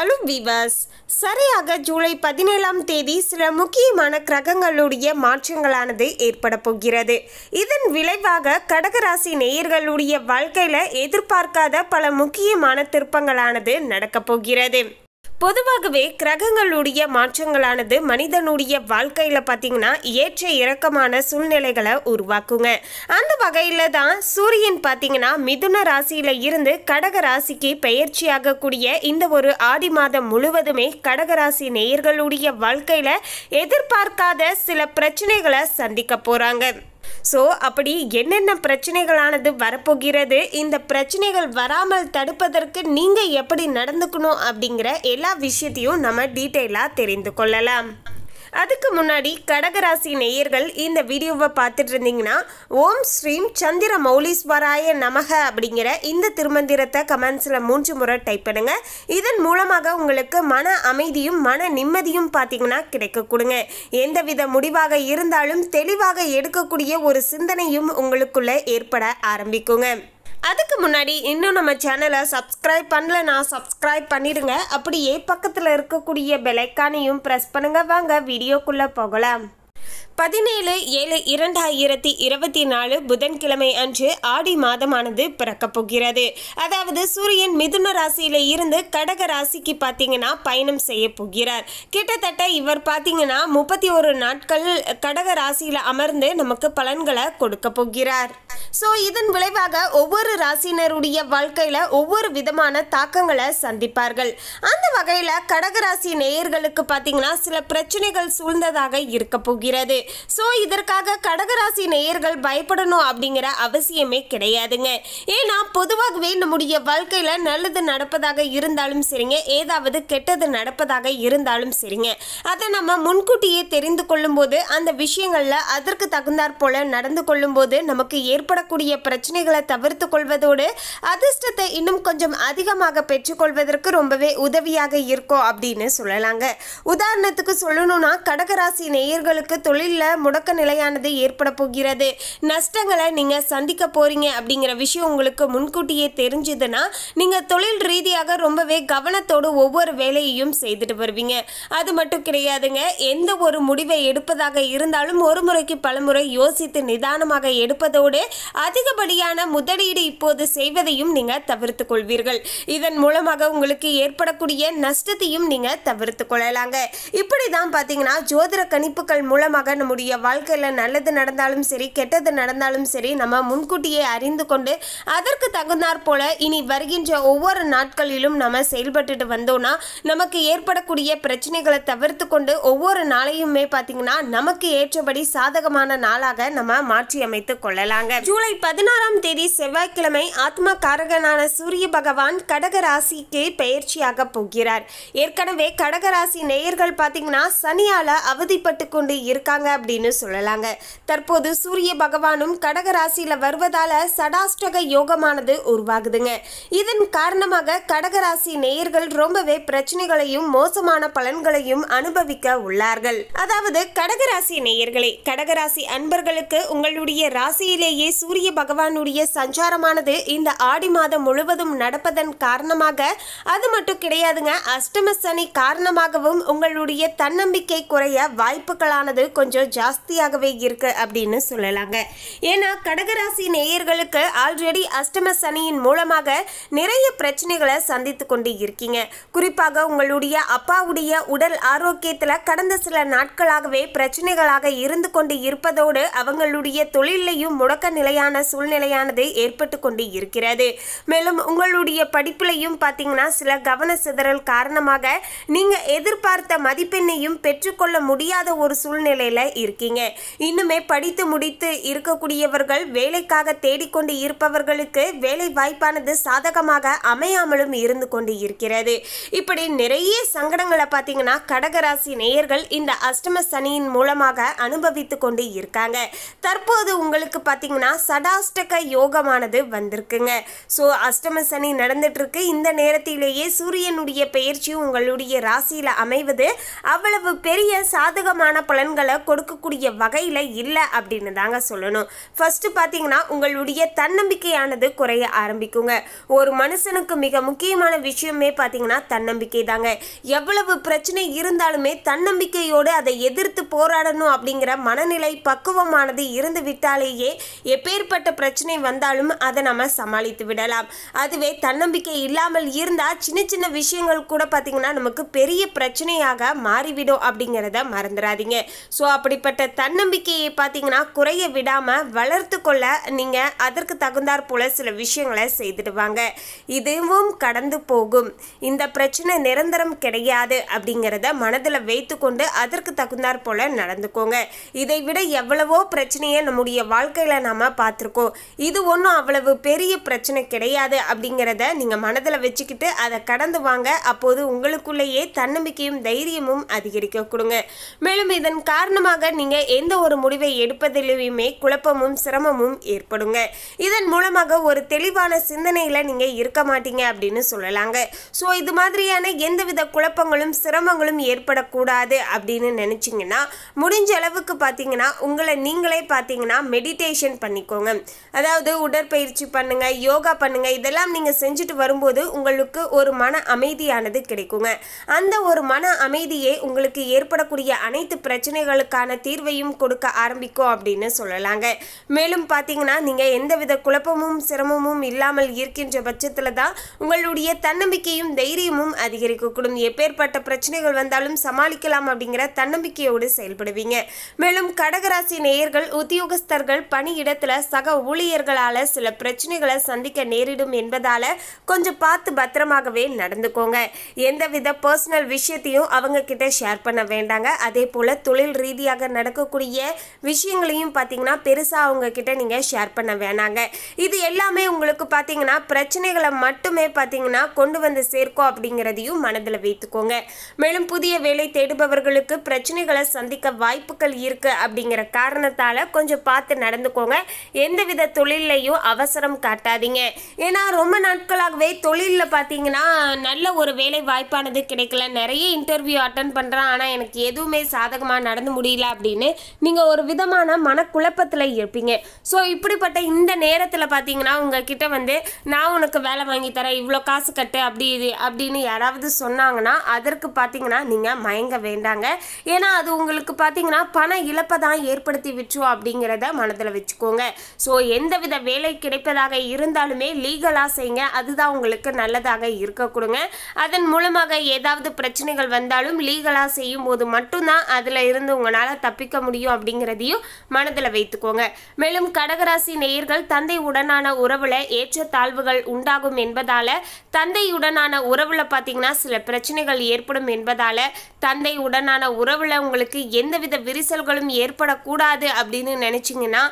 அலும் விவாஸ் சரியாக ஜூலை பதினேழாம் தேதி சில முக்கியமான கிரகங்களுடைய மாற்றங்களானது ஏற்பட போகிறது இதன் விளைவாக கடகராசி நேயர்களுடைய வாழ்க்கையில் எதிர்பார்க்காத பல முக்கியமான திருப்பங்களானது நடக்கப் போகிறது பொதுவாகவே கிரகங்களுடைய மாற்றங்களானது மனிதனுடைய வாழ்க்கையில் பார்த்தீங்கன்னா ஏற்ற இறக்கமான சூழ்நிலைகளை உருவாக்குங்க அந்த வகையில் தான் சூரியன் பார்த்தீங்கன்னா மிதுன ராசியில் இருந்து கடக ராசிக்கு பெயர்ச்சியாகக்கூடிய இந்த ஒரு ஆடி மாதம் முழுவதுமே கடக ராசி நேயர்களுடைய வாழ்க்கையில் எதிர்பார்க்காத சில பிரச்சனைகளை சந்திக்க போகிறாங்க ஸோ அப்படி என்னென்ன பிரச்சனைகளானது வரப்போகிறது இந்த பிரச்சனைகள் வராமல் தடுப்பதற்கு நீங்கள் எப்படி நடந்துக்கணும் அப்படிங்கிற எல்லா விஷயத்தையும் நம்ம டீட்டெயிலாக தெரிந்து கொள்ளலாம் அதுக்கு முன்னாடி கடகராசி நேயர்கள் இந்த வீடியோவை பார்த்துட்டு இருந்தீங்கன்னா ஓம் ஸ்ரீம் சந்திர மௌலீஸ்வராய நமக அப்படிங்கிற இந்த திருமந்திரத்தை கமெண்ட்ஸில் மூன்று முறை டைப் பண்ணுங்க இதன் மூலமாக உங்களுக்கு மன அமைதியும் மன நிம்மதியும் பார்த்தீங்கன்னா கிடைக்கக்கூடுங்க எந்தவித முடிவாக இருந்தாலும் தெளிவாக எடுக்கக்கூடிய ஒரு சிந்தனையும் உங்களுக்குள்ள ஏற்பட ஆரம்பிக்குங்க அதுக்கு முன்னாடி இன்னும் நம்ம சேனலை சப்ஸ்கிரைப் பண்ணலனா சப்ஸ்கிரைப் பண்ணிடுங்க அப்படியே பக்கத்தில் இருக்கக்கூடிய பெலைக்கானையும் ப்ரெஸ் பண்ணுங்க வாங்க வீடியோக்குள்ளே போகலாம் பதினேழு ஏழு இரண்டாயிரத்தி இருபத்தி நாலு புதன்கிழமை அன்று ஆடி மாதமானது பிறக்கப் போகிறது அதாவது சூரியன் மிதுன ராசியில இருந்து கடக ராசிக்கு பார்த்தீங்கன்னா பயணம் செய்ய போகிறார் கிட்டத்தட்ட இவர் பார்த்தீங்கன்னா முப்பத்தி ஒரு நாட்கள் கடக ராசியில அமர்ந்து நமக்கு பலன்களை கொடுக்க போகிறார் ஸோ இதன் விளைவாக ஒவ்வொரு ராசியினருடைய வாழ்க்கையில் ஒவ்வொரு விதமான தாக்கங்களை சந்திப்பார்கள் அந்த வகையில் கடகராசி நேயர்களுக்கு பார்த்தீங்கன்னா சில பிரச்சனைகள் சூழ்ந்ததாக இருக்க போகிறது ஸோ இதற்காக கடகராசி நேயர்கள் பயப்படணும் அப்படிங்கிற அவசியமே கிடையாதுங்க ஏன்னா பொதுவாகவே நம்முடைய வாழ்க்கையில் நல்லது நடப்பதாக இருந்தாலும் சரிங்க ஏதாவது கெட்டது நடப்பதாக இருந்தாலும் சரிங்க அதை நம்ம முன்கூட்டியே தெரிந்து கொள்ளும்போது அந்த விஷயங்களில் அதற்கு தகுந்தாற் போல நடந்து கொள்ளும்போது நமக்கு ஏற்படக்கூடிய பிரச்சனைகளை தவிர்த்து கொள்வதோடு அதிர்ஷ்டத்தை இன்னும் கொஞ்சம் அதிகமாக பெற்றுக்கொள்வதற்கு ரொம்பவே உதவியாக இருக்கும் அப்படின்னு சொல்லலாங்க உதாரணத்துக்கு சொல்லணும்னா கடகராசி நேயர்களுக்கு தொழில் தொழிலில் முடக்க நிலையானது ஏற்பட போகிறது நஷ்டங்களை நீங்கள் சந்திக்க போகிறீங்க அப்படிங்கிற விஷயம் உங்களுக்கு முன்கூட்டியே தெரிஞ்சதுன்னா நீங்கள் தொழில் ரீதியாக ரொம்பவே கவனத்தோடு ஒவ்வொரு வேலையையும் செய்துட்டு வருவீங்க அது மட்டும் கிடையாதுங்க எந்த ஒரு முடிவை எடுப்பதாக இருந்தாலும் ஒரு முறைக்கு பலமுறை யோசித்து நிதானமாக எடுப்பதோடு அதிகப்படியான முதலீடு இப்போது செய்வதையும் நீங்கள் தவிர்த்து கொள்வீர்கள் இதன் மூலமாக உங்களுக்கு ஏற்படக்கூடிய நஷ்டத்தையும் நீங்கள் தவிர்த்து கொள்ளலாங்க இப்படி தான் பார்த்தீங்கன்னா ஜோதிட கணிப்புகள் மூலமாக நம்முடைய வாழ்க்கையில் நல்லது நடந்தாலும் சரி கெட்டது நடந்தாலும் சரி நம்ம முன்கூட்டியே அறிந்து கொண்டு அதற்கு தகுந்தாற் போல இனி வருகின்ற ஒவ்வொரு நாட்களிலும் நம்ம செயல்பட்டுட்டு வந்தோம்னா நமக்கு ஏற்படக்கூடிய பிரச்சனைகளை தவிர்த்து கொண்டு ஒவ்வொரு நாளையுமே பார்த்தீங்கன்னா நமக்கு ஏற்றபடி சாதகமான நாளாக நம்ம மாற்றி அமைத்து கொள்ளலாங்க ஜூலை பதினாறாம் தேதி செவ்வாய்க்கிழமை ஆத்மா காரகனான சூரிய பகவான் கடகராசிக்கு பயிற்சியாக போகிறார் ஏற்கனவே கடகராசி நேயர்கள் பார்த்தீங்கன்னா சனியால அவதிப்பட்டு கொண்டு இருக்காங்க அப்படின்னு சொல்லலாங்க தற்போது சூரிய பகவானும் கடக ராசியில் வருவதால சடாஷ்டக யோகமானது உருவாகுதுங்க இதன் காரணமாக கடகராசி நேயர்கள் ரொம்பவே பிரச்சனைகளையும் மோசமான பலன்களையும் அனுபவிக்க உள்ளார்கள் அதாவது கடகராசி நேயர்களே கடகராசி அன்பர்களுக்கு உங்களுடைய ராசியிலேயே சூரிய பகவானுடைய சஞ்சாரமானது இந்த ஆடி மாதம் முழுவதும் நடப்பதன் காரணமாக அது மட்டும் கிடையாதுங்க அஷ்டம சனி காரணமாகவும் உங்களுடைய தன்னம்பிக்கை குறைய வாய்ப்புகளானது கொஞ்சம் கொஞ்சம் ஜாஸ்தியாகவே இருக்கு அப்படின்னு சொல்லலாங்க ஏன்னா கடகராசி நேயர்களுக்கு ஆல்ரெடி அஷ்டம சனியின் மூலமாக நிறைய பிரச்சனைகளை சந்தித்து கொண்டு இருக்கீங்க குறிப்பாக உங்களுடைய அப்பாவுடைய உடல் ஆரோக்கியத்தில் கடந்த சில நாட்களாகவே பிரச்சனைகளாக இருந்து கொண்டு இருப்பதோடு அவங்களுடைய தொழிலையும் முடக்க நிலையான சூழ்நிலையானது ஏற்பட்டு கொண்டு இருக்கிறது மேலும் உங்களுடைய படிப்பிலையும் பார்த்தீங்கன்னா சில கவன சிதறல் காரணமாக நீங்கள் எதிர்பார்த்த மதிப்பெண்ணையும் பெற்றுக்கொள்ள முடியாத ஒரு சூழ்நிலையில் இருக்கீங்க இன்னுமே படித்து முடித்து இருக்கக்கூடியவர்கள் வேலைக்காக தேடிக்கொண்டு இருப்பவர்களுக்கு வேலை வாய்ப்பானது சாதகமாக அமையாமலும் இருந்து கொண்டு இருக்கிறது இப்படி நிறைய சங்கடங்களை பார்த்தீங்கன்னா கடகராசி நேயர்கள் இந்த அஷ்டம சனியின் மூலமாக அனுபவித்து கொண்டு இருக்காங்க தற்போது உங்களுக்கு பார்த்தீங்கன்னா சடாஷ்டக யோகமானது வந்திருக்குங்க ஸோ அஷ்டம சனி நடந்துட்டு இருக்கு இந்த நேரத்திலேயே சூரியனுடைய பெயர்ச்சி உங்களுடைய ராசியில் அமைவது அவ்வளவு பெரிய சாதகமான பலன்களை கொடு கொடுக்கக்கூடிய வகையில் இல்லை அப்படின்னு தாங்க சொல்லணும் ஃபஸ்ட்டு பார்த்தீங்கன்னா உங்களுடைய தன்னம்பிக்கையானது குறைய ஆரம்பிக்குங்க ஒரு மனுஷனுக்கு மிக முக்கியமான விஷயமே பார்த்தீங்கன்னா தன்னம்பிக்கை தாங்க எவ்வளவு பிரச்சனை இருந்தாலுமே தன்னம்பிக்கையோடு அதை எதிர்த்து போராடணும் அப்படிங்கிற மனநிலை பக்குவமானது இருந்து விட்டாலேயே எப்பேற்பட்ட பிரச்சனை வந்தாலும் அதை நம்ம சமாளித்து விடலாம் அதுவே தன்னம்பிக்கை இல்லாமல் இருந்தால் சின்ன சின்ன விஷயங்கள் கூட பார்த்தீங்கன்னா நமக்கு பெரிய பிரச்சனையாக மாறிவிடும் அப்படிங்கிறத மறந்துடாதீங்க ஸோ அப்படிப்பட்ட தன்னம்பிக்கையை பார்த்தீங்கன்னா குறைய விடாமல் வளர்த்து கொள்ள நீங்கள் அதற்கு தகுந்தாற் போல சில விஷயங்களை செய்துடுவாங்க இதுவும் கடந்து போகும் இந்த பிரச்சனை நிரந்தரம் கிடையாது அப்படிங்கிறத மனதில் வைத்து கொண்டு அதற்கு தகுந்தாற் போல நடந்துக்கோங்க இதை விட எவ்வளவோ பிரச்சனையை நம்முடைய வாழ்க்கையில் நாம் பார்த்துருக்கோம் இது ஒன்றும் அவ்வளவு பெரிய பிரச்சனை கிடையாது அப்படிங்கிறத நீங்கள் மனதில் வச்சுக்கிட்டு அதை கடந்து வாங்க அப்போது உங்களுக்குள்ளேயே தன்னம்பிக்கையும் தைரியமும் அதிகரிக்க கொடுங்க மேலும் இதன் காரணமாக மூலமாக நீங்கள் எந்த ஒரு முடிவை எடுப்பதிலுமே குழப்பமும் சிரமமும் ஏற்படுங்க இதன் மூலமாக ஒரு தெளிவான சிந்தனையில் நீங்கள் இருக்க மாட்டீங்க அப்படின்னு சொல்லலாங்க ஸோ இது மாதிரியான எந்தவித குழப்பங்களும் சிரமங்களும் ஏற்படக்கூடாது அப்படின்னு நினச்சிங்கன்னா முடிஞ்ச அளவுக்கு பார்த்தீங்கன்னா உங்களை நீங்களே பார்த்தீங்கன்னா மெடிடேஷன் பண்ணிக்கோங்க அதாவது உடற்பயிற்சி பண்ணுங்கள் யோகா பண்ணுங்கள் இதெல்லாம் நீங்கள் செஞ்சுட்டு வரும்போது உங்களுக்கு ஒரு மன அமைதியானது கிடைக்குங்க அந்த ஒரு மன அமைதியே உங்களுக்கு ஏற்படக்கூடிய அனைத்து பிரச்சனைகளுக்கான அதுக்கான தீர்வையும் கொடுக்க ஆரம்பிக்கும் அப்படின்னு சொல்லலாங்க மேலும் பார்த்தீங்கன்னா நீங்கள் எந்தவித குழப்பமும் சிரமமும் இல்லாமல் இருக்கின்ற பட்சத்தில் தான் உங்களுடைய தன்னம்பிக்கையும் தைரியமும் அதிகரிக்கக்கூடும் எப்பேற்பட்ட பிரச்சனைகள் வந்தாலும் சமாளிக்கலாம் அப்படிங்கிற தன்னம்பிக்கையோடு செயல்படுவீங்க மேலும் கடகராசி நேயர்கள் உத்தியோகஸ்தர்கள் பணியிடத்தில் சக ஊழியர்களால் சில பிரச்சனைகளை சந்திக்க நேரிடும் என்பதால் கொஞ்சம் பார்த்து பத்திரமாகவே நடந்துக்கோங்க எந்தவித பர்சனல் விஷயத்தையும் அவங்க கிட்ட ஷேர் பண்ண வேண்டாங்க அதே போல் தொழில் ரீதியாக ரீதியாக நடக்கக்கூடிய விஷயங்களையும் பார்த்தீங்கன்னா பெருசாக அவங்கக்கிட்ட நீங்கள் ஷேர் பண்ண வேணாங்க இது எல்லாமே உங்களுக்கு பார்த்தீங்கன்னா பிரச்சனைகளை மட்டுமே பார்த்தீங்கன்னா கொண்டு வந்து சேர்க்கும் அப்படிங்கிறதையும் மனதில் வைத்துக்கோங்க மேலும் புதிய வேலை தேடுபவர்களுக்கு பிரச்சனைகளை சந்திக்க வாய்ப்புகள் இருக்குது அப்படிங்கிற காரணத்தால் கொஞ்சம் பார்த்து நடந்துக்கோங்க எந்தவித தொழிலையும் அவசரம் காட்டாதீங்க ஏன்னா ரொம்ப நாட்களாகவே தொழிலில் பார்த்தீங்கன்னா நல்ல ஒரு வேலை வாய்ப்பானது கிடைக்கல நிறைய இன்டர்வியூ அட்டன் பண்ணுறேன் ஆனால் எனக்கு எதுவுமே சாதகமாக நடந்து முடியல முடியல அப்படின்னு நீங்கள் ஒரு விதமான மனக்குழப்பத்தில் இருப்பீங்க ஸோ இப்படிப்பட்ட இந்த நேரத்தில் பார்த்தீங்கன்னா உங்ககிட்ட வந்து நான் உனக்கு வேலை வாங்கி தரேன் இவ்வளோ காசு கட்டு அப்படி இது அப்படின்னு யாராவது சொன்னாங்கன்னா அதற்கு பார்த்தீங்கன்னா நீங்கள் மயங்க வேண்டாங்க ஏன்னா அது உங்களுக்கு பார்த்தீங்கன்னா பண இழப்பை தான் ஏற்படுத்தி விட்டுரும் அப்படிங்கிறத மனதில் வச்சுக்கோங்க ஸோ எந்தவித வேலை கிடைப்பதாக இருந்தாலுமே லீகலாக செய்யுங்க அதுதான் உங்களுக்கு நல்லதாக இருக்க கொடுங்க அதன் மூலமாக ஏதாவது பிரச்சனைகள் வந்தாலும் லீகலாக செய்யும் போது மட்டும்தான் அதில் இருந்து உங்களால் நம்மளால தப்பிக்க முடியும் அப்படிங்கிறதையும் மனதில் வைத்துக்கோங்க மேலும் கடகராசி நேயர்கள் தந்தை உடனான உறவில் ஏற்ற தாழ்வுகள் உண்டாகும் என்பதால் தந்தையுடனான உறவில் பார்த்தீங்கன்னா சில பிரச்சனைகள் ஏற்படும் என்பதால் தந்தை உடனான உறவில் உங்களுக்கு எந்தவித விரிசல்களும் ஏற்படக்கூடாது அப்படின்னு நினச்சிங்கன்னா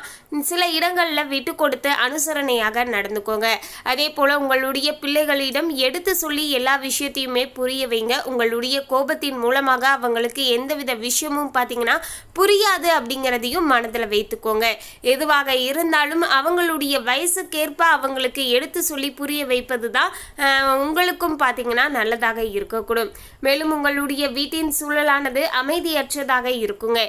சில இடங்களில் விட்டு கொடுத்து அனுசரணையாக நடந்துக்கோங்க அதே போல் உங்களுடைய பிள்ளைகளிடம் எடுத்து சொல்லி எல்லா விஷயத்தையுமே புரிய வைங்க உங்களுடைய கோபத்தின் மூலமாக அவங்களுக்கு எந்தவித விஷயமும் பார்த்தீங்கன்னா புரியாது அப்படிங்கிறதையும் மனதில் வைத்துக்கோங்க எதுவாக இருந்தாலும் அவங்களுடைய வயசுக்கேற்ப அவங்களுக்கு எடுத்து சொல்லி புரிய வைப்பது தான் உங்களுக்கும் பார்த்தீங்கன்னா நல்லதாக இருக்கக்கூடும் மேலும் உங்களுடைய வீட்டின் சூழலானது அமைதியற்றதாக இருக்குங்க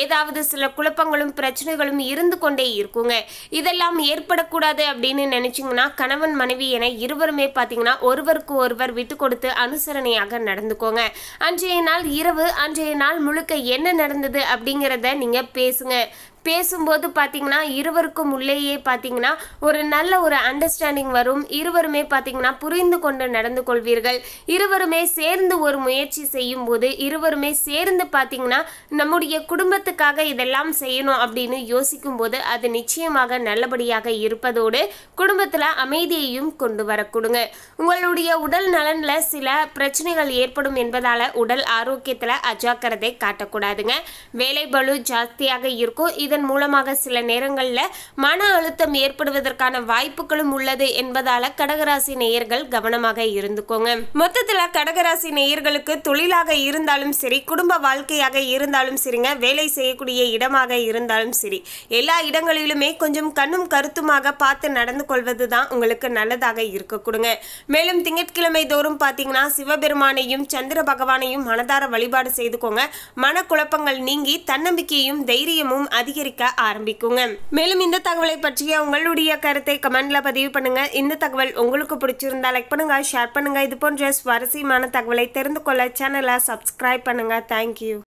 ஏதாவது சில குழப்பங்களும் பிரச்சனைகளும் இருந்து கொண்டே இருக்குங்க இதெல்லாம் ஏற்படக்கூடாது அப்படின்னு நினைச்சிங்கன்னா கணவன் மனைவி என இருவருமே பார்த்தீங்கன்னா ஒருவருக்கு ஒருவர் விட்டு கொடுத்து அனுசரணையாக நடந்துக்கோங்க அன்றைய நாள் இரவு அன்றைய நாள் முழுக்க என்ன நடந்தது அப்படிங்கிறத நீங்கள் பேசுங்க பேசும்போது பார்த்தீங்கன்னா இருவருக்கும் உள்ளேயே பார்த்தீங்கன்னா ஒரு நல்ல ஒரு அண்டர்ஸ்டாண்டிங் வரும் இருவருமே பார்த்தீங்கன்னா புரிந்து கொண்டு நடந்து கொள்வீர்கள் இருவருமே சேர்ந்து ஒரு முயற்சி செய்யும் போது இருவருமே சேர்ந்து பார்த்தீங்கன்னா நம்முடைய குடும்பத்துக்காக இதெல்லாம் செய்யணும் அப்படின்னு யோசிக்கும் போது அது நிச்சயமாக நல்லபடியாக இருப்பதோடு குடும்பத்தில் அமைதியையும் கொண்டு வரக்கூடுங்க உங்களுடைய உடல் நலனில் சில பிரச்சனைகள் ஏற்படும் என்பதால் உடல் ஆரோக்கியத்தில் அஜாக்கிரதை காட்டக்கூடாதுங்க வேலை பலு ஜாஸ்தியாக இருக்கும் இது இதன் மூலமாக சில நேரங்களில் மன அழுத்தம் ஏற்படுவதற்கான வாய்ப்புகளும் உள்ளது என்பதால கடகராசி நேயர்கள் கவனமாக இருந்துக்கோங்க மொத்தத்தில் கடகராசி நேயர்களுக்கு தொழிலாக இருந்தாலும் சரி குடும்ப வாழ்க்கையாக இருந்தாலும் சரிங்க வேலை செய்யக்கூடிய இடமாக இருந்தாலும் சரி எல்லா இடங்களிலுமே கொஞ்சம் கண்ணும் கருத்துமாக பார்த்து நடந்து கொள்வது தான் உங்களுக்கு நல்லதாக இருக்க கொடுங்க மேலும் திங்கட்கிழமை தோறும் பார்த்தீங்கன்னா சிவபெருமானையும் சந்திர பகவானையும் மனதார வழிபாடு செய்துக்கோங்க மனக்குழப்பங்கள் நீங்கி தன்னம்பிக்கையும் தைரியமும் அதிக அதிகரிக்க ஆரம்பிக்குங்க மேலும் இந்த தகவலை பற்றிய உங்களுடைய கருத்தை கமெண்ட்ல பதிவு பண்ணுங்க இந்த தகவல் உங்களுக்கு பிடிச்சிருந்தா லைக் பண்ணுங்க ஷேர் பண்ணுங்க இது போன்ற சுவாரஸ்யமான தகவலை தெரிந்து கொள்ள சேனலை சப்ஸ்கிரைப் பண்ணுங்க தேங்க்யூ